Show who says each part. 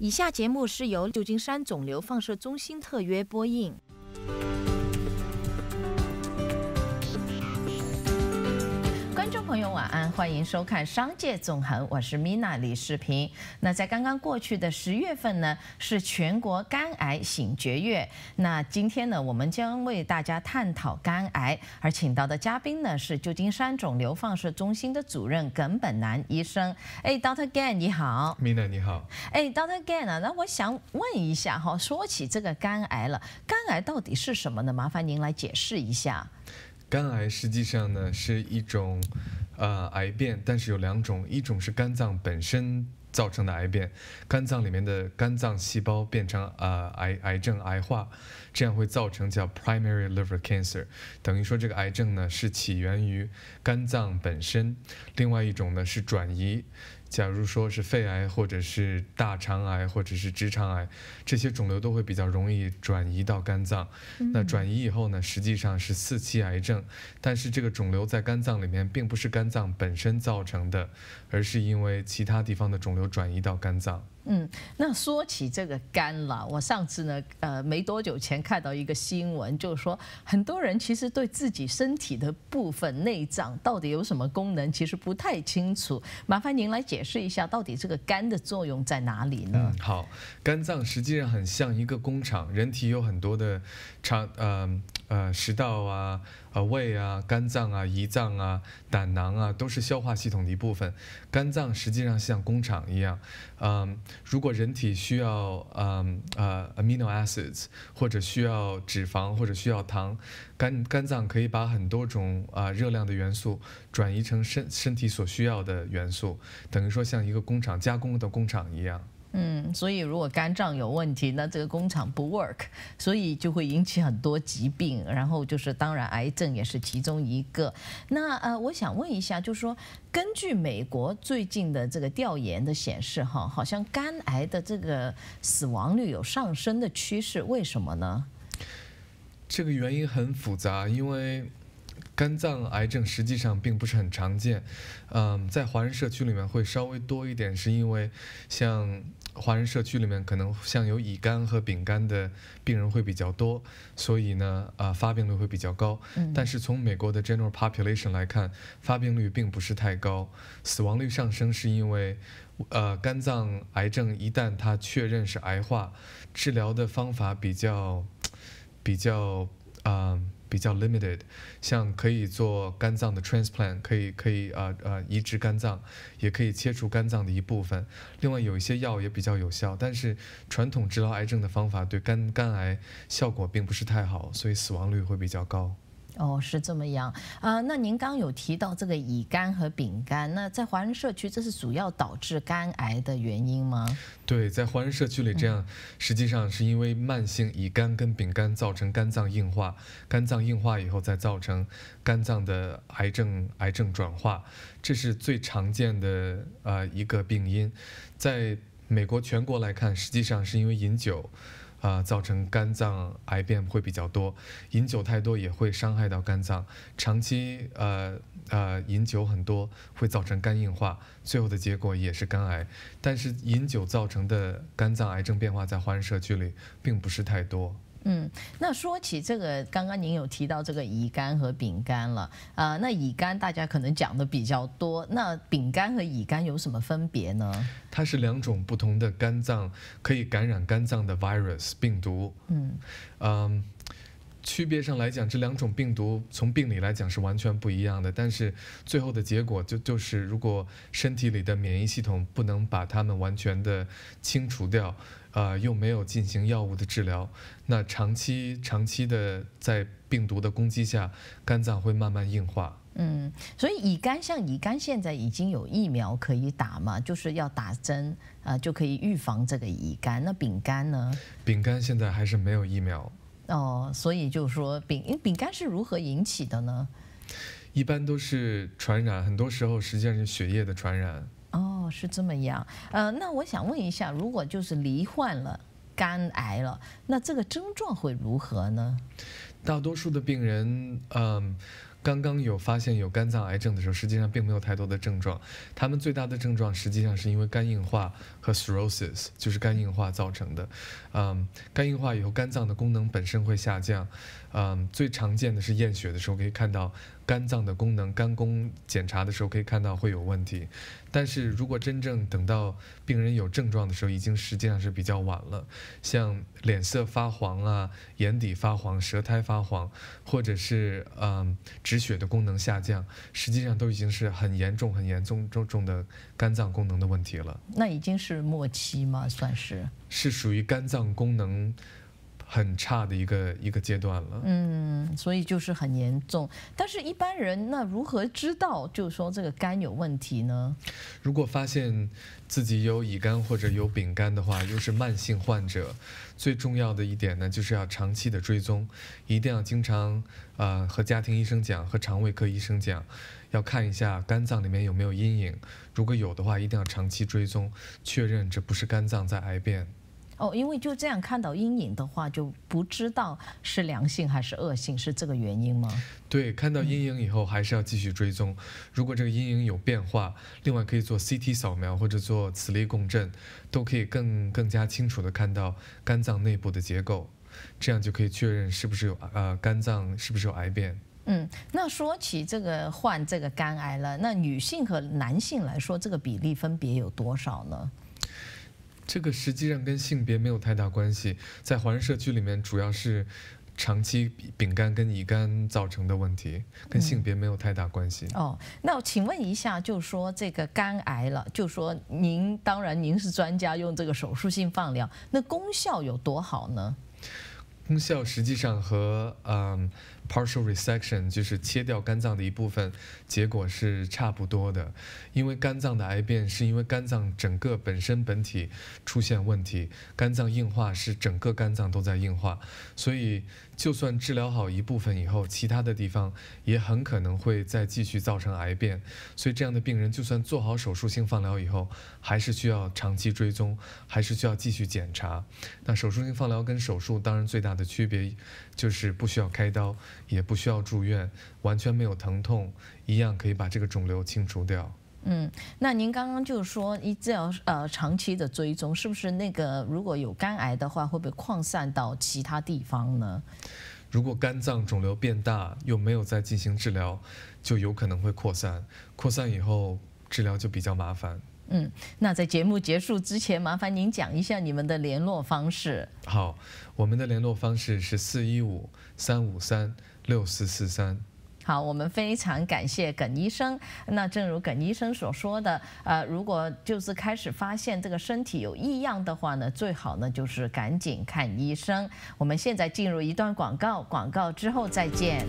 Speaker 1: 以下节目是由旧金山肿瘤放射中心特约播映。听众朋友，晚安，欢迎收看《商界纵横》，我是 mina 李世平。那在刚刚过去的十月份呢，是全国肝癌醒觉月。那今天呢，我们将为大家探讨肝癌，而请到的嘉宾呢是旧金山肿瘤放射中心的主任耿本南医生。哎，Doctor Gan 你好
Speaker 2: ，mina 你好。
Speaker 1: 哎，Doctor Gan 啊，那我想问一下哈，说起这个肝癌了，肝癌到底是什么呢？麻烦您来解释
Speaker 2: 一下。肝癌实际上呢是一种，呃，癌变，但是有两种，一种是肝脏本身造成的癌变，肝脏里面的肝脏细胞变成呃癌癌症癌化，这样会造成叫 primary liver cancer，等于说这个癌症呢是起源于肝脏本身。另外一种呢是转移。假如说是肺癌，或者是大肠癌，或者是直肠癌，这些肿瘤都会比较容易转移到肝脏。那转移以后呢，实际上是四期癌症。但是这个肿瘤在肝脏里面，并不是肝脏本身造成的，而是因为其他地方的肿瘤转移到肝脏。
Speaker 1: 嗯，那说起这个肝了，我上次呢，呃，没多久前看到一个新闻，就是说很多人其实对自己身体的部分内脏到底有什么功能，其实不太清楚。麻烦您来解。解释一下，到底这个肝的作用在哪里呢？
Speaker 2: 好，肝脏实际上很像一个工厂，人体有很多的肠、呃、呃食道啊。啊，胃啊，肝脏啊，胰脏啊，胆囊啊，都是消化系统的一部分。肝脏实际上像工厂一样，嗯，如果人体需要嗯呃 amino acids 或者需要脂肪或者需要糖，肝肝脏可以把很多种啊热量的元素转移成身身体所需要的元素，等于说像一个工厂加工的工厂一样。
Speaker 1: 嗯，所以如果肝脏有问题，那这个工厂不 work，所以就会引起很多疾病，然后就是当然癌症也是其中一个。那呃，我想问一下，就是说根据美国最近的这个调研的显示，哈，好像肝癌的这个死亡率有上升的趋势，为什么呢？
Speaker 2: 这个原因很复杂，因为肝脏癌症实际上并不是很常见，嗯，在华人社区里面会稍微多一点，是因为像。华人社区里面可能像有乙肝和丙肝的病人会比较多，所以呢，呃，发病率会比较高。但是从美国的 general population 来看，发病率并不是太高。死亡率上升是因为，呃，肝脏癌症一旦它确认是癌化，治疗的方法比较，比较，啊。比较 limited，像可以做肝脏的 transplant，可以可以呃呃移植肝脏，也可以切除肝脏的一部分。另外有一些药也比较有效，但是传统治疗癌症的方法对肝肝癌效果并不是太好，所以死亡率会比较高。
Speaker 1: 哦，是这么样啊？那您刚有提到这个乙肝和丙肝，那在华人社区，这是主要导致肝癌的原因吗？
Speaker 2: 对，在华人社区里，这样实际上是因为慢性乙肝跟丙肝造成肝脏硬化，肝脏硬化以后再造成肝脏的癌症，癌症转化，这是最常见的呃一个病因。在美国全国来看，实际上是因为饮酒。啊，造成肝脏癌变会比较多，饮酒太多也会伤害到肝脏，长期呃呃饮酒很多会造成肝硬化，最后的结果也是肝癌。但是饮酒造成的肝脏癌症变化在华人社区里并不是太多。
Speaker 1: 嗯，那说起这个，刚刚您有提到这个乙肝和丙肝了，啊，那乙肝大家可能讲的比较多，那丙肝和乙肝有什么分别呢？
Speaker 2: 它是两种不同的肝脏可以感染肝脏的 virus 病毒，嗯，嗯，区别上来讲，这两种病毒从病理来讲是完全不一样的，但是最后的结果就就是如果身体里的免疫系统不能把它们完全的清除掉。呃，又没有进行药物的治疗，那长期长期的在病毒的攻击下，肝脏会慢慢硬化。
Speaker 1: 嗯，所以乙肝像乙肝现在已经有疫苗可以打嘛，就是要打针啊就可以预防这个乙肝。那丙肝呢？
Speaker 2: 丙肝现在还是没有疫苗。
Speaker 1: 哦，所以就是说丙，因为丙肝是如何引起的呢？
Speaker 2: 一般都是传染，很多时候实际上是血液的传染。
Speaker 1: 是这么样，呃，那我想问一下，如果就是罹患了肝癌了，那这个症状会如何呢？
Speaker 2: 大多数的病人，嗯，刚刚有发现有肝脏癌症的时候，实际上并没有太多的症状，他们最大的症状实际上是因为肝硬化和 cirrhosis，就是肝硬化造成的，嗯，肝硬化以后肝脏的功能本身会下降，嗯，最常见的是验血的时候可以看到。肝脏的功能，肝功检查的时候可以看到会有问题，但是如果真正等到病人有症状的时候，已经实际上是比较晚了，像脸色发黄啊、眼底发黄、舌苔发黄，或者是嗯止血的功能下降，实际上都已经是很严重、很严重重重的肝脏功能的问题了。
Speaker 1: 那已经是末期吗？算是？
Speaker 2: 是属于肝脏功能。很差的一个一个阶段了，
Speaker 1: 嗯，所以就是很严重。但是，一般人那如何知道，就是说这个肝有问题呢？
Speaker 2: 如果发现自己有乙肝或者有丙肝的话，又是慢性患者，最重要的一点呢，就是要长期的追踪，一定要经常呃和家庭医生讲，和肠胃科医生讲，要看一下肝脏里面有没有阴影。如果有的话，一定要长期追踪，确认这不是肝脏在癌变。
Speaker 1: 哦，因为就这样看到阴影的话，就不知道是良性还是恶性，是这个原因
Speaker 2: 吗？对，看到阴影以后还是要继续追踪。如果这个阴影有变化，另外可以做 CT 扫描或者做磁力共振，都可以更更加清楚的看到肝脏内部的结构，这样就可以确认是不是有呃肝脏是不是有癌变。
Speaker 1: 嗯，那说起这个患这个肝癌了，那女性和男性来说，这个比例分别有多少呢？
Speaker 2: 这个实际上跟性别没有太大关系，在华人社区里面，主要是长期丙肝跟乙肝造成的问题，跟性别没有太大关系。哦，
Speaker 1: 那请问一下，就说这个肝癌了，就说您当然您是专家，用这个手术性放疗，那功效有多好呢？
Speaker 2: 功效实际上和嗯。Partial resection 就是切掉肝脏的一部分，结果是差不多的，因为肝脏的癌变是因为肝脏整个本身本体出现问题，肝脏硬化是整个肝脏都在硬化，所以就算治疗好一部分以后，其他的地方也很可能会再继续造成癌变，所以这样的病人就算做好手术性放疗以后，还是需要长期追踪，还是需要继续检查。那手术性放疗跟手术当然最大的区别就是不需要开刀。也不需要住院，完全没有疼痛，一样可以把这个肿瘤清除掉。
Speaker 1: 嗯，那您刚刚就是说，一治疗呃长期的追踪，是不是那个如果有肝癌的话，会不会扩散到其他地方呢？
Speaker 2: 如果肝脏肿瘤变大又没有再进行治疗，就有可能会扩散。扩散以后治疗就比较麻烦。
Speaker 1: 嗯，那在节目结束之前，麻烦您讲一下你们的联络方
Speaker 2: 式。好，我们的联络方式是四一五三五三六四四三。
Speaker 1: 好，我们非常感谢耿医生。那正如耿医生所说的，呃，如果就是开始发现这个身体有异样的话呢，最好呢就是赶紧看医生。我们现在进入一段广告，广告之后再见。